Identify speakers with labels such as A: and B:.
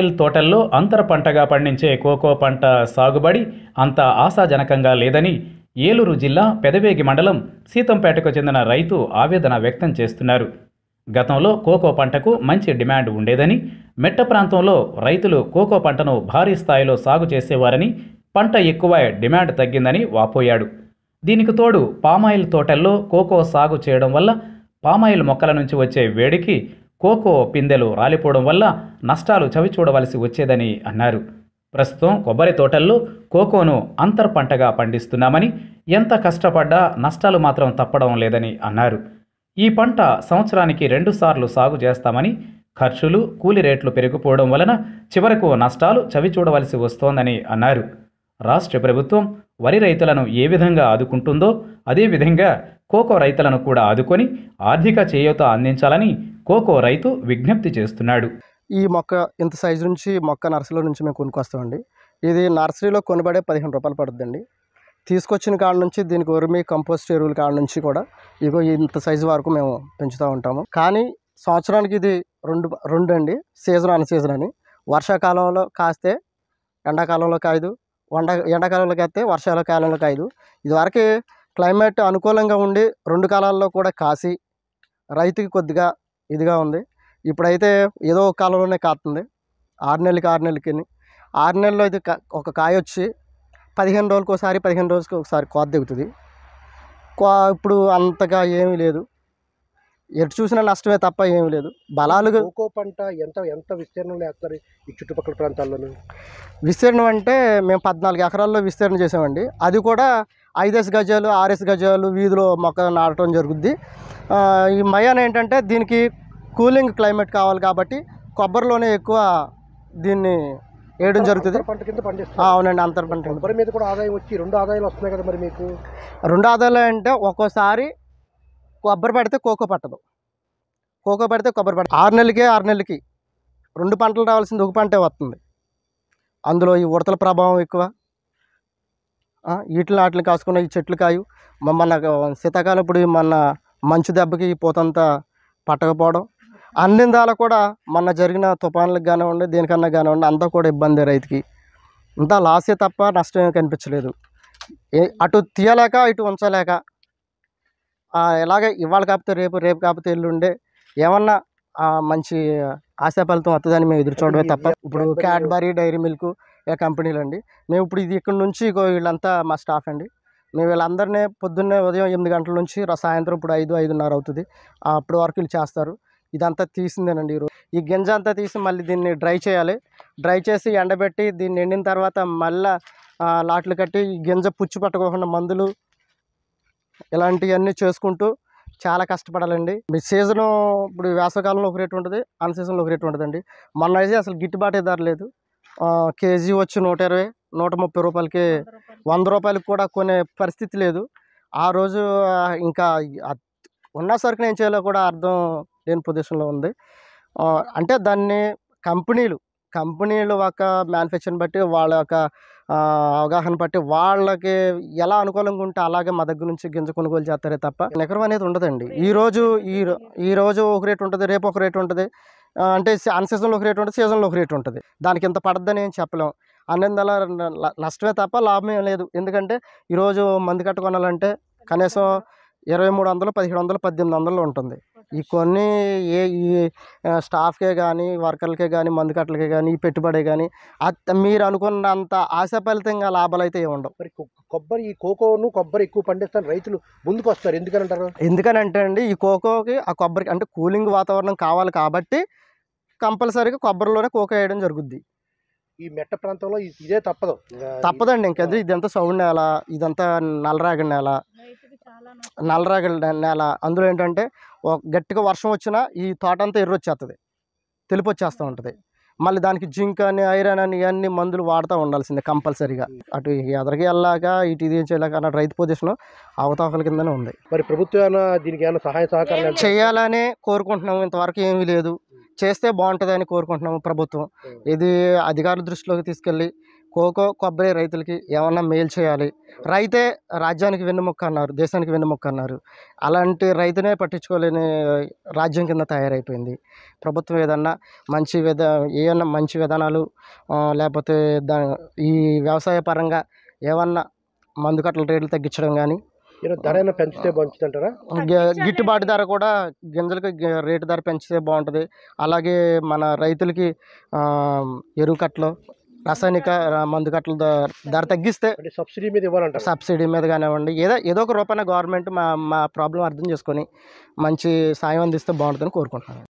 A: oil తోటల్లో అంతర పంటగా పండించే కోకో పంట సాగుబడి అంత ఆశాజనకంగా లేదని ఏలూరు జిల్లా పెదవేగి మండలం సీతంపేటకు చెందిన రైతు ఆవేదన వ్యక్తం చేస్తున్నారు గతంలో కోకో పంటకు మంచి డిమాండ్ ఉండేదని మెట్ట ప్రాంతంలో రైతులు కోకో పంటను భారీ స్థాయిలో సాగు చేసేవారని పంట ఎక్కువ డిమాండ్ తగ్గిందని వాపోయాడు దీనికి తోడు పామాయిల్ తోటల్లో కోకో సాగు చేయడం వల్ల పామాయిల్ మొక్కల నుంచి వచ్చే వేడికి కోకో పిందెలు రాలిపోవడం వల్ల నష్టాలు చవిచూడవలసి వచ్చేదని అన్నారు ప్రస్తుతం కొబ్బరి తోటల్లో కోకోను అంతర్ పంటగా పండిస్తున్నామని ఎంత కష్టపడ్డా నష్టాలు మాత్రం తప్పడం లేదని అన్నారు ఈ పంట సంవత్సరానికి రెండుసార్లు సాగు చేస్తామని ఖర్చులు కూలి రేట్లు పెరిగిపోవడం వలన చివరకు నష్టాలు చవిచూడవలసి వస్తోందని అన్నారు రాష్ట్ర ప్రభుత్వం వరి రైతులను ఏ విధంగా ఆదుకుంటుందో అదేవిధంగా కోకో రైతులను కూడా ఆదుకొని ఆర్థిక చేయూత అందించాలని కోకో రైతు విజ్ఞప్తి చేస్తున్నాడు
B: ఈ మొక్క ఇంత సైజు నుంచి మొక్క నర్సరీలో నుంచి మేము కొనుక్కొస్తామండి ఇది నర్సరీలో కొనబడే పదిహేను రూపాయలు పడుతుందండి తీసుకొచ్చిన కాడ నుంచి దీనికి ఉరిమి కంపోస్ట్ ఎరువుల కాడ నుంచి కూడా ఇగో ఇంత సైజు వరకు మేము పెంచుతూ ఉంటాము కానీ సంవత్సరానికి ఇది రెండు రెండు అండి సీజన్ అన్ సీజన్ అని వర్షాకాలంలో కాస్తే ఎండాకాలంలో కాయదు వండ ఎండాకాలంలోకి వస్తే వర్షాల కాలంలో కాయదు ఇదివరకు క్లైమేట్ అనుకూలంగా ఉండి రెండు కాలాల్లో కూడా కాసి రైతుకి కొద్దిగా ఇదిగా ఉంది ఇప్పుడైతే ఏదో ఒక కాలంలోనే కాస్తుంది ఆరు నెలలకి ఆరు నెలలకి ఆరు నెలల్లో అయితే ఒక కాయ వచ్చి పదిహేను రోజులకి ఒకసారి పదిహేను రోజులకి ఒకసారి కోత దిగుతుంది కో ఇప్పుడు అంతగా ఏమీ లేదు ఎటు చూసినా నష్టమే తప్ప ఏం లేదు బలాలు కోకో పంట ఎంత ఎంత విస్తీర్ణం లేస్తారు ఈ చుట్టుపక్కల ప్రాంతాల్లోనూ విస్తీర్ణం అంటే మేము పద్నాలుగు ఎకరాల్లో విస్తీర్ణం చేసామండి అది కూడా ఐదేసి గజాలు ఆర్ఎస్ గజాలు వీధిలో మొక్క నాటడం జరుగుద్ది ఈ మయాన్ ఏంటంటే దీనికి కూలింగ్ క్లైమేట్ కావాలి కాబట్టి కొబ్బరిలోనే ఎక్కువ దీన్ని వేయడం జరుగుతుంది పంట కింద పండిస్తాం అవునండి అంతర్ పంట మీద కూడా ఆదాయం వచ్చి రెండు ఆదాయాలు వస్తున్నాయి కదా మరి మీకు రెండు ఆదాయాలు అంటే ఒక్కోసారి కొబ్బరి పడితే కోకో పట్టదు కోకో పడితే కొబ్బరి పడదు ఆరు నెలలకే ఆరు నెలలకి రెండు పంటలు రావాల్సింది ఒక పంటే వస్తుంది అందులో ఈ ఉడతల ప్రభావం ఎక్కువ వీటిని వాటిని కాసుకున్న ఈ చెట్లు కాయు మన శీతాకాలం ఇప్పుడు మన మంచు దెబ్బకి పోతంత పట్టకపోవడం దాలా కూడా మన జరిగిన తుఫాన్లకు కానివ్వండి దేనికన్నా కానివ్వండి అంతా కూడా ఇబ్బంది రైతుకి అంతా లాసే తప్ప నష్టం కనిపించలేదు అటు తీయలేక ఇటు ఉంచలేక ఎలాగే ఇవాళ కాకపోతే రేపు రేపు కాకపోతే ఎల్లుండే ఏమన్నా మంచి ఆశాఫలితం వస్తుందని మేము ఎదురు చూడమే తప్ప ఇప్పుడు క్యాడ్బరీ డైరీ మిల్క్ ఏ కంపెనీలు అండి మేము ఇప్పుడు ఇది ఇక్కడ నుంచి వీళ్ళంతా మా స్టాఫ్ అండి మేము వీళ్ళందరినీ పొద్దున్నే ఉదయం ఎనిమిది గంటల నుంచి సాయంత్రం ఇప్పుడు ఐదు ఐదున్నర అవుతుంది అప్పుడు వరకు వీళ్ళు చేస్తారు ఇదంతా తీసిందేనండి ఈరోజు ఈ గింజ అంతా తీసి మళ్ళీ దీన్ని డ్రై చేయాలి డ్రై చేసి ఎండబెట్టి దీన్ని ఎండిన తర్వాత మళ్ళీ లాట్లు కట్టి ఈ గింజ పుచ్చు పట్టుకోకుండా మందులు ఇలాంటివన్నీ చేసుకుంటూ చాలా కష్టపడాలండి మీ సీజను ఇప్పుడు వేసవకాలంలో ఒక రేటు ఉంటుంది అన్ సీజన్లో ఒక రేటు ఉంటుందండి మొన్న అయితే అసలు గిట్టుబాటు ధర లేదు కేజీ వచ్చి నూట ఇరవై నూట ముప్పై రూపాయలకి వంద రూపాయలకి కూడా కొనే పరిస్థితి లేదు ఆ రోజు ఇంకా ఉన్న సరుకుని ఏం చేయాలో కూడా అర్థం లేని పొజిషన్లో ఉంది అంటే దాన్ని కంపెనీలు కంపెనీలు ఒక మ్యానుఫ్యాక్చర్ని బట్టి వాళ్ళ యొక్క అవగాహన బట్టి వాళ్ళకి ఎలా అనుకూలంగా ఉంటే అలాగే మా దగ్గర నుంచి గింజ కొనుగోలు చేస్తారే తప్ప నికరం అనేది ఉండదండి ఈరోజు ఈ ఈ రోజు ఒక రేటు ఉంటుంది రేపు ఒక రేటు ఉంటుంది అంటే అన్ సీజన్లో ఒక రేట్ ఉంటుంది సీజన్లో ఒక రేటు ఉంటుంది దానికి ఇంత పడద్దని ఏం చెప్పలేం అన్నందుల నష్టమే తప్ప లాభమే లేదు ఎందుకంటే ఈరోజు మందు కట్ట కొనాలంటే కనీసం ఇరవై మూడు వందలు పదిహేడు వందలు పద్దెనిమిది వందలు ఉంటుంది ఈ కొన్ని ఏ ఈ స్టాఫ్కే కానీ వర్కర్లకే కానీ మందు కట్టలకే కానీ ఈ పెట్టుబడి కానీ మీరు అనుకున్నంత ఆశా ఫలితంగా లాభాలు అయితే ఉండవు మరి
A: కొబ్బరి ఈ కోకోను కొబ్బరి ఎక్కువ పండిస్తాను రైతులు ముందుకు వస్తారు ఎందుకని
B: ఎందుకనంటే అండి ఈ కోకోకి ఆ కొబ్బరికి అంటే కూలింగ్ వాతావరణం కావాలి కాబట్టి కంపల్సరీగా కొబ్బరిలోనే కోకో వేయడం జరుగుద్ది
A: ఈ మెట్ట ప్రాంతంలో ఇదే తప్పదు తప్పదండి ఇంకా
B: ఇదంతా సౌండ్ నేల ఇదంతా నల్లరాగి నేల నల్లరాగి నేల అందులో ఏంటంటే గట్టిగా వర్షం వచ్చినా ఈ తోట అంతా ఎర్రొచ్చేస్తుంది తెలిపి వచ్చేస్తూ ఉంటుంది మళ్ళీ దానికి జింక్ అని ఐరన్ అని ఇవన్నీ మందులు వాడుతూ ఉండాల్సిందే కంపల్సరీగా అటు ఎదరికి వెళ్ళాక ఇటు ఇది చేయలేక అన్న రైతు పొజిషన్ అవతాఫల కిందనే ఉంది
A: మరి ప్రభుత్వం దీనికి ఏమైనా సహాయ సహకారం
B: చేయాలనే కోరుకుంటున్నాం ఇంతవరకు ఏమీ లేదు చేస్తే బాగుంటుందని కోరుకుంటున్నాము ప్రభుత్వం ఇది అధికారుల దృష్టిలోకి తీసుకెళ్ళి కోకో కొబ్బరి రైతులకి ఏమన్నా మేలు చేయాలి రైతే రాజ్యానికి వెన్నుముక్క అన్నారు దేశానికి వెన్నుముక్క అన్నారు అలాంటి రైతునే పట్టించుకోలేని రాజ్యం కింద తయారైపోయింది ప్రభుత్వం ఏదన్నా మంచి విధ ఏమన్నా మంచి విధానాలు లేకపోతే దా ఈ వ్యవసాయ పరంగా ఏమన్నా మందు కట్టల రేట్లు తగ్గించడం కానీ ధర పెంచితే పెంచితే మంచిదంటారా గిట్టుబాటు ధర కూడా గింజలకి రేటు ధర పెంచితే బాగుంటుంది అలాగే మన రైతులకి ఎరువు కట్టలు రసాయనిక మందు కట్టలు ధర తగ్గిస్తే సబ్సిడీ మీద ఇవ్వాలంట సబ్సిడీ మీద కానివ్వండి ఏదో ఏదో ఒక రూపాయన గవర్నమెంట్ మా మా ప్రాబ్లం అర్థం చేసుకొని మంచి సాయం అందిస్తే బాగుంటుందని కోరుకుంటున్నాను